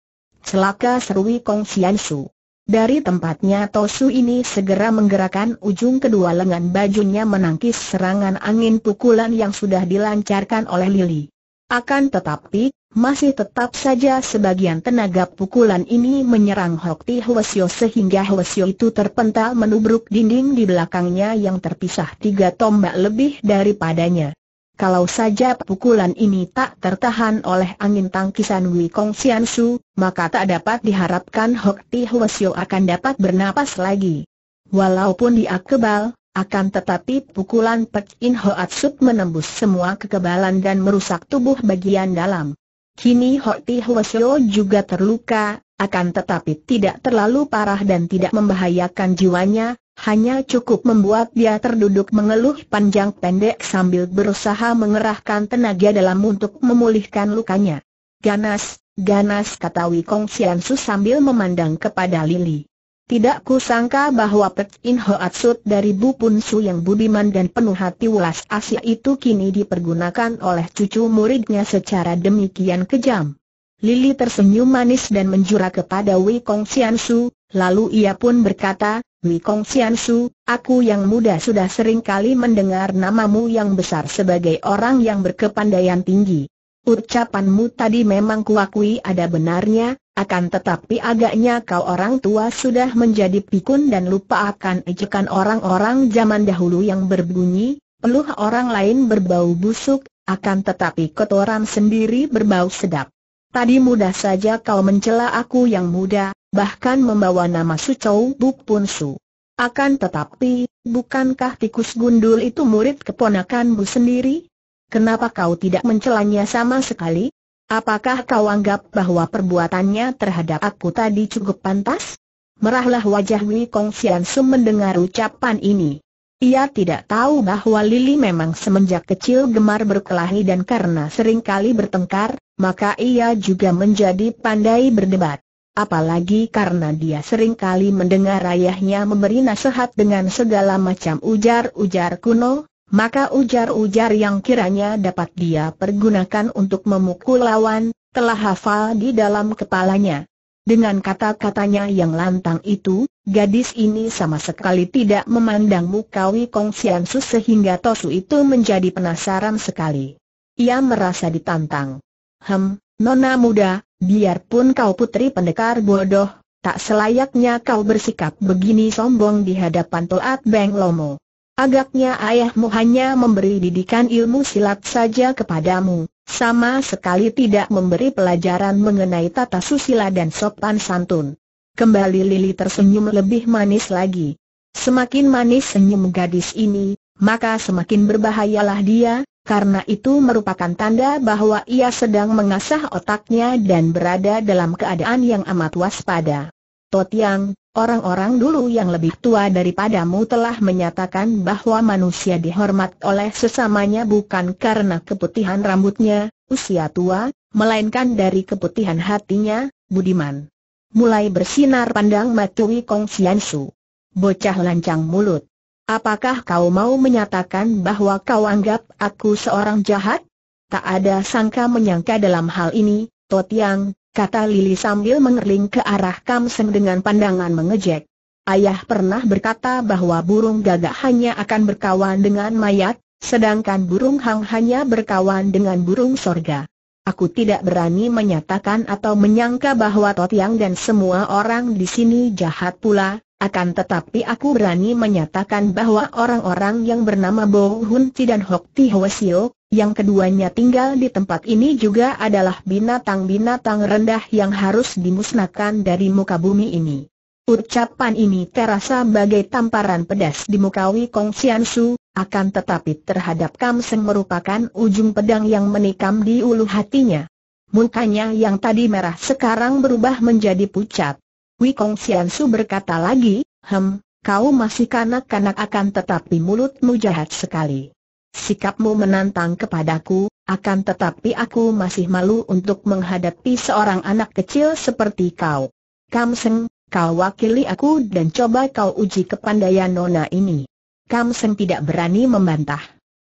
Celaka serui Kong Sian Su. Dari tempatnya Tosu ini segera menggerakkan ujung kedua lengan bajunya menangkis serangan angin pukulan yang sudah dilancarkan oleh Lily. Akan tetapi, masih tetap saja sebagian tenaga pukulan ini menyerang Hokti Hwasyo sehingga Hwasyo itu terpental menubruk dinding di belakangnya yang terpisah tiga tombak lebih daripadanya. Kalau saja pukulan ini tak tertahan oleh angin tangkisan Kong Xian Su, maka tak dapat diharapkan Hok Ti Hwasyo akan dapat bernapas lagi. Walaupun dia kebal, akan tetapi pukulan Pek In Hoat Sub menembus semua kekebalan dan merusak tubuh bagian dalam. Kini Hok Ti Hwasyo juga terluka, akan tetapi tidak terlalu parah dan tidak membahayakan jiwanya, hanya cukup membuat dia terduduk mengeluh panjang pendek sambil berusaha mengerahkan tenaga dalam untuk memulihkan lukanya. Ganas, ganas kata Wikong Xiansu sambil memandang kepada Lili. Tidak kusangka bahwa Pek In Hoatsut dari Bu Pun Su yang budiman dan penuh hati welas Asia itu kini dipergunakan oleh cucu muridnya secara demikian kejam. Lili tersenyum manis dan menjura kepada Wei Kong Xiansu, lalu ia pun berkata, Mikong Xiansu, aku yang muda sudah sering kali mendengar namamu yang besar sebagai orang yang berkepandaian tinggi. Ucapanmu tadi memang kuakui ada benarnya, akan tetapi agaknya kau orang tua sudah menjadi pikun dan lupa akan ejekan orang-orang zaman dahulu yang berbunyi, peluh orang lain berbau busuk, akan tetapi kotoran sendiri berbau sedap. Tadi mudah saja kau mencela aku yang muda, bahkan membawa nama Sucou Buk Pun Su. Akan tetapi, bukankah tikus gundul itu murid keponakanmu sendiri? Kenapa kau tidak mencelanya sama sekali? Apakah kau anggap bahwa perbuatannya terhadap aku tadi cukup pantas? Merahlah wajah Wei Kong Xian Su mendengar ucapan ini. Ia tidak tahu bahwa Lili memang semenjak kecil gemar berkelahi dan karena sering kali bertengkar, maka ia juga menjadi pandai berdebat apalagi karena dia sering kali mendengar ayahnya memberi nasihat dengan segala macam ujar-ujar kuno, maka ujar-ujar yang kiranya dapat dia pergunakan untuk memukul lawan, telah hafal di dalam kepalanya. Dengan kata-katanya yang lantang itu, gadis ini sama sekali tidak memandang mukawi Wikong Siansu sehingga Tosu itu menjadi penasaran sekali. Ia merasa ditantang. Hem, nona muda, Biarpun kau putri pendekar bodoh, tak selayaknya kau bersikap begini sombong di hadapan Toat Beng Lomo. Agaknya ayahmu hanya memberi didikan ilmu silat saja kepadamu, sama sekali tidak memberi pelajaran mengenai tata susila dan sopan santun. Kembali Lili tersenyum lebih manis lagi. Semakin manis senyum gadis ini, maka semakin berbahayalah dia, karena itu merupakan tanda bahwa ia sedang mengasah otaknya dan berada dalam keadaan yang amat waspada. Totiang, orang-orang dulu yang lebih tua daripadamu telah menyatakan bahwa manusia dihormat oleh sesamanya bukan karena keputihan rambutnya, usia tua, melainkan dari keputihan hatinya, budiman. Mulai bersinar pandang Matui Kong Siansu. Bocah lancang mulut. Apakah kau mau menyatakan bahwa kau anggap aku seorang jahat? Tak ada sangka menyangka dalam hal ini, Totiang, kata Lili sambil mengerling ke arah Kamseng dengan pandangan mengejek. Ayah pernah berkata bahwa burung gagak hanya akan berkawan dengan mayat, sedangkan burung hang hanya berkawan dengan burung sorga. Aku tidak berani menyatakan atau menyangka bahwa Totiang dan semua orang di sini jahat pula, akan tetapi aku berani menyatakan bahwa orang-orang yang bernama Bo Hun Chi dan Hok Ti Hwasio, yang keduanya tinggal di tempat ini juga adalah binatang-binatang rendah yang harus dimusnahkan dari muka bumi ini. Ucapan ini terasa bagai tamparan pedas di muka Wei Kong akan tetapi terhadap Kam Seng merupakan ujung pedang yang menikam di ulu hatinya. Mukanya yang tadi merah sekarang berubah menjadi pucat. Wikong Xiansu berkata lagi, Hem, kau masih kanak-kanak akan tetapi mulutmu jahat sekali. Sikapmu menantang kepadaku, akan tetapi aku masih malu untuk menghadapi seorang anak kecil seperti kau. Kamseng, kau wakili aku dan coba kau uji kepandaian nona ini. Kamseng tidak berani membantah.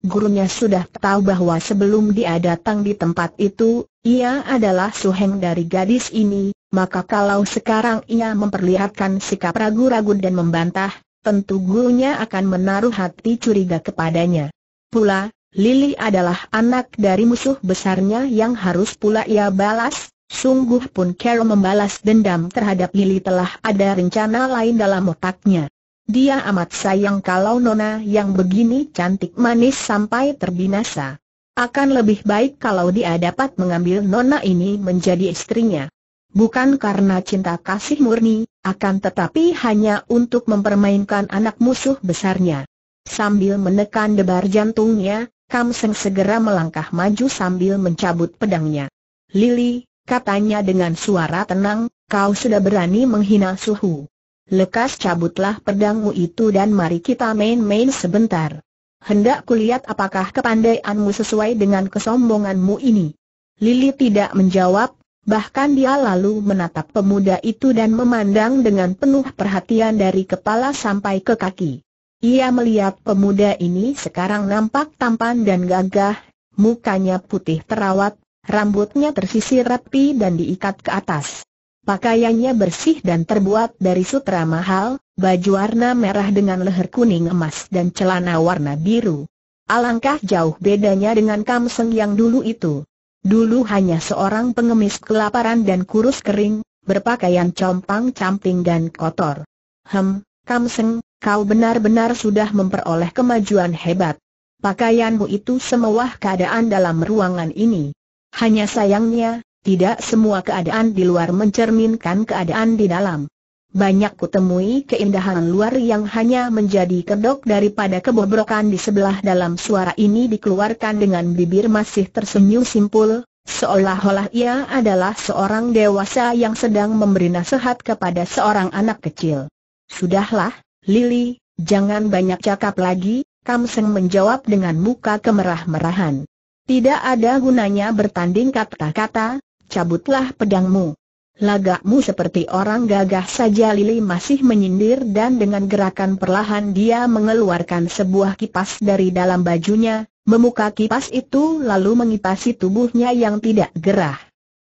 Gurunya sudah tahu bahwa sebelum dia datang di tempat itu, ia adalah suheng dari gadis ini, maka kalau sekarang ia memperlihatkan sikap ragu-ragu dan membantah, tentu gurunya akan menaruh hati curiga kepadanya. Pula, Lili adalah anak dari musuh besarnya yang harus pula ia balas, sungguh pun Carol membalas dendam terhadap Lili telah ada rencana lain dalam otaknya. Dia amat sayang kalau Nona yang begini cantik manis sampai terbinasa. Akan lebih baik kalau dia dapat mengambil Nona ini menjadi istrinya bukan karena cinta kasih murni, akan tetapi hanya untuk mempermainkan anak musuh besarnya. Sambil menekan debar jantungnya, Kam Seng segera melangkah maju sambil mencabut pedangnya. Lili, katanya dengan suara tenang, kau sudah berani menghina suhu. Lekas cabutlah pedangmu itu dan mari kita main-main sebentar. Hendak kulihat apakah kepandaianmu sesuai dengan kesombonganmu ini. Lili tidak menjawab, Bahkan dia lalu menatap pemuda itu dan memandang dengan penuh perhatian dari kepala sampai ke kaki. Ia melihat pemuda ini sekarang nampak tampan dan gagah, mukanya putih terawat, rambutnya tersisir rapi dan diikat ke atas. Pakaiannya bersih dan terbuat dari sutra mahal, baju warna merah dengan leher kuning emas dan celana warna biru. Alangkah jauh bedanya dengan Kamseng yang dulu itu. Dulu hanya seorang pengemis kelaparan dan kurus kering, berpakaian compang-camping dan kotor. Hem, Kamseng, kau benar-benar sudah memperoleh kemajuan hebat. Pakaianmu itu semewah keadaan dalam ruangan ini. Hanya sayangnya, tidak semua keadaan di luar mencerminkan keadaan di dalam. Banyak kutemui keindahan luar yang hanya menjadi kedok daripada kebobrokan di sebelah dalam suara ini dikeluarkan dengan bibir masih tersenyum simpul, seolah-olah ia adalah seorang dewasa yang sedang memberi nasihat kepada seorang anak kecil. Sudahlah, Lili, jangan banyak cakap lagi, Kamseng menjawab dengan muka kemerah-merahan. Tidak ada gunanya bertanding kata-kata, cabutlah pedangmu. Lagakmu seperti orang gagah saja Lili masih menyindir dan dengan gerakan perlahan dia mengeluarkan sebuah kipas dari dalam bajunya, memuka kipas itu lalu mengipasi tubuhnya yang tidak gerah.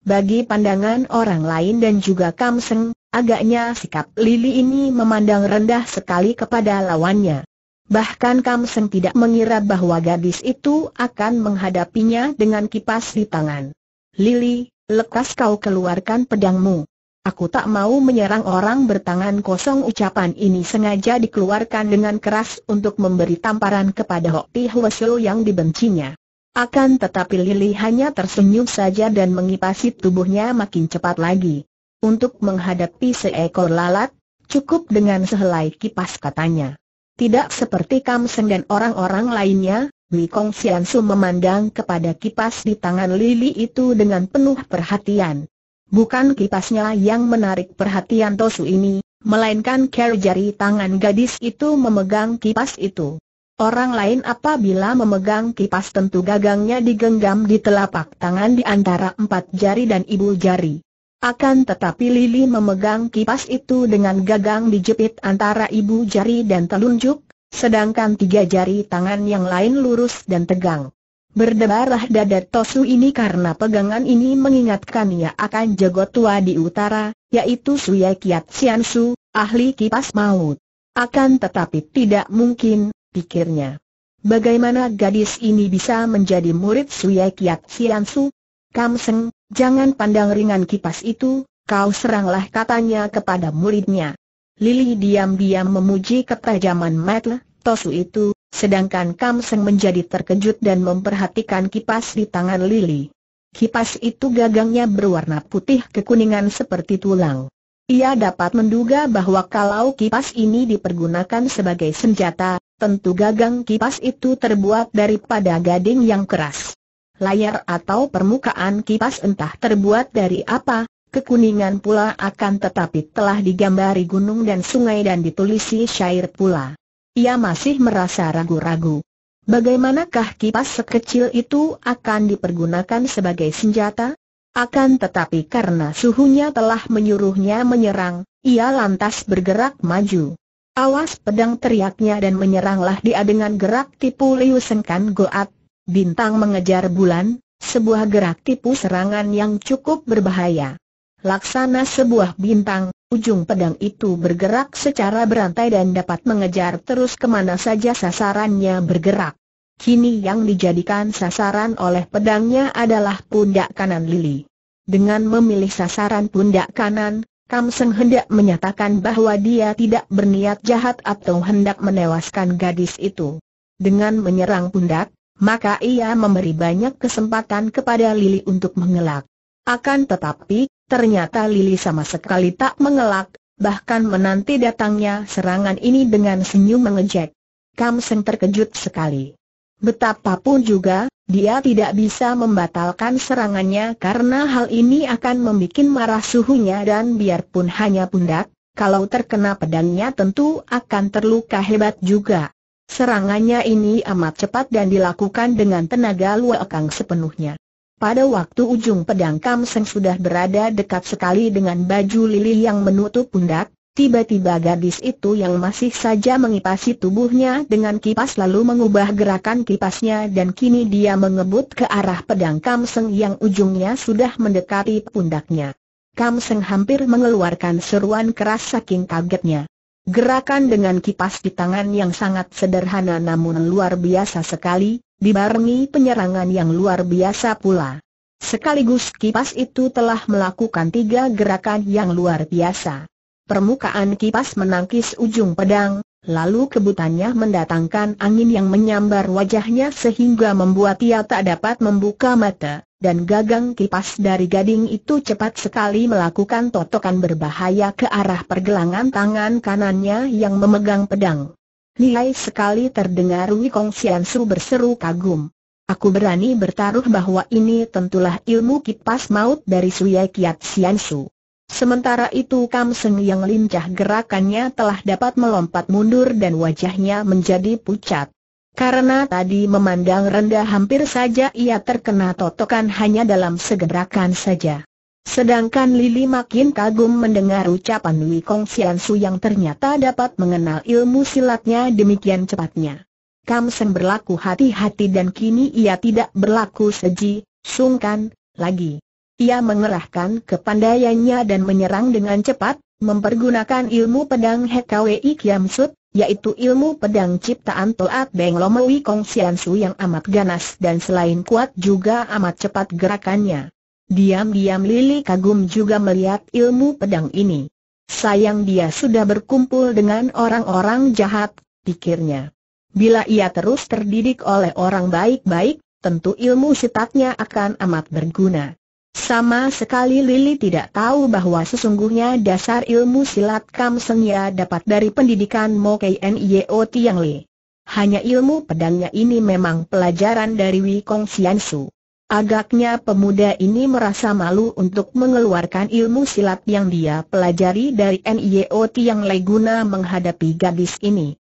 Bagi pandangan orang lain dan juga Kamseng, agaknya sikap Lili ini memandang rendah sekali kepada lawannya. Bahkan Kamseng tidak mengira bahwa gadis itu akan menghadapinya dengan kipas di tangan. Lili, Lekas kau keluarkan pedangmu. Aku tak mau menyerang orang bertangan kosong ucapan ini sengaja dikeluarkan dengan keras untuk memberi tamparan kepada Hok Ti Hwasyo yang dibencinya. Akan tetapi Lili hanya tersenyum saja dan mengipasi tubuhnya makin cepat lagi. Untuk menghadapi seekor lalat, cukup dengan sehelai kipas katanya. Tidak seperti Kam Seng dan orang-orang lainnya, Wei Kong Sian Su memandang kepada kipas di tangan Lili itu dengan penuh perhatian. Bukan kipasnya yang menarik perhatian Tosu ini, melainkan care jari tangan gadis itu memegang kipas itu. Orang lain apabila memegang kipas tentu gagangnya digenggam di telapak tangan di antara empat jari dan ibu jari. Akan tetapi Lili memegang kipas itu dengan gagang dijepit antara ibu jari dan telunjuk, Sedangkan tiga jari tangan yang lain lurus dan tegang. Berdebarlah dada Tosu ini karena pegangan ini mengingatkan ia akan jago tua di utara, yaitu Suya Kiat Siansu, ahli kipas maut. Akan tetapi tidak mungkin, pikirnya. Bagaimana gadis ini bisa menjadi murid Suya Kiat Siansu? Kamseng, jangan pandang ringan kipas itu, kau seranglah katanya kepada muridnya. Lili diam-diam memuji ketajaman Matle, Tosu itu, sedangkan Kam Seng menjadi terkejut dan memperhatikan kipas di tangan Lili. Kipas itu gagangnya berwarna putih kekuningan seperti tulang. Ia dapat menduga bahwa kalau kipas ini dipergunakan sebagai senjata, tentu gagang kipas itu terbuat daripada gading yang keras. Layar atau permukaan kipas entah terbuat dari apa, Kekuningan pula akan tetapi telah digambari gunung dan sungai dan ditulisi syair pula. Ia masih merasa ragu-ragu. Bagaimanakah kipas sekecil itu akan dipergunakan sebagai senjata? Akan tetapi karena suhunya telah menyuruhnya menyerang, ia lantas bergerak maju. Awas pedang teriaknya dan menyeranglah dia dengan gerak tipu Liu Sengkan Goat, bintang mengejar bulan, sebuah gerak tipu serangan yang cukup berbahaya. Laksana sebuah bintang, ujung pedang itu bergerak secara berantai dan dapat mengejar terus kemana saja sasarannya bergerak. Kini yang dijadikan sasaran oleh pedangnya adalah pundak kanan Lili. Dengan memilih sasaran pundak kanan, Kam Seng hendak menyatakan bahwa dia tidak berniat jahat atau hendak menewaskan gadis itu. Dengan menyerang pundak, maka ia memberi banyak kesempatan kepada Lili untuk mengelak. Akan tetapi, ternyata Lili sama sekali tak mengelak, bahkan menanti datangnya serangan ini dengan senyum mengejek. Kam Seng terkejut sekali. Betapapun juga, dia tidak bisa membatalkan serangannya karena hal ini akan membuat marah suhunya dan biarpun hanya pundak, kalau terkena pedangnya tentu akan terluka hebat juga. Serangannya ini amat cepat dan dilakukan dengan tenaga luakang sepenuhnya. Pada waktu ujung pedang Kam Seng sudah berada dekat sekali dengan baju Lili yang menutup pundak, tiba-tiba gadis itu yang masih saja mengipasi tubuhnya dengan kipas lalu mengubah gerakan kipasnya dan kini dia mengebut ke arah pedang Kam Seng yang ujungnya sudah mendekati pundaknya. Kam Seng hampir mengeluarkan seruan keras saking kagetnya. Gerakan dengan kipas di tangan yang sangat sederhana namun luar biasa sekali, dibarengi penyerangan yang luar biasa pula. Sekaligus kipas itu telah melakukan tiga gerakan yang luar biasa. Permukaan kipas menangkis ujung pedang, lalu kebutannya mendatangkan angin yang menyambar wajahnya sehingga membuat ia tak dapat membuka mata, dan gagang kipas dari gading itu cepat sekali melakukan totokan berbahaya ke arah pergelangan tangan kanannya yang memegang pedang. Lihai sekali terdengar Wikong Xiansu berseru kagum. Aku berani bertaruh bahwa ini tentulah ilmu kipas maut dari Suyai Kiat Sian Su. Sementara itu Kam Seng yang lincah gerakannya telah dapat melompat mundur dan wajahnya menjadi pucat. Karena tadi memandang rendah hampir saja ia terkena totokan hanya dalam segerakan saja. Sedangkan Lili makin kagum mendengar ucapan Wei Kong Sian Su yang ternyata dapat mengenal ilmu silatnya demikian cepatnya. Kam Sen berlaku hati-hati dan kini ia tidak berlaku seji, sungkan, lagi. Ia mengerahkan kepandaiannya dan menyerang dengan cepat, mempergunakan ilmu pedang Hekawi Kiam Sut, yaitu ilmu pedang ciptaan Toat Beng Lomewi Kong Sian Su yang amat ganas dan selain kuat juga amat cepat gerakannya. Diam-diam Lili kagum juga melihat ilmu pedang ini. Sayang dia sudah berkumpul dengan orang-orang jahat, pikirnya. Bila ia terus terdidik oleh orang baik-baik, tentu ilmu sitatnya akan amat berguna. Sama sekali Lili tidak tahu bahwa sesungguhnya dasar ilmu silat Kam Sengya dapat dari pendidikan Mo Kien Yeo Tiang Li. Hanya ilmu pedangnya ini memang pelajaran dari Wikong Xiansu. Agaknya pemuda ini merasa malu untuk mengeluarkan ilmu silat yang dia pelajari dari NIO yang Leguna menghadapi gadis ini.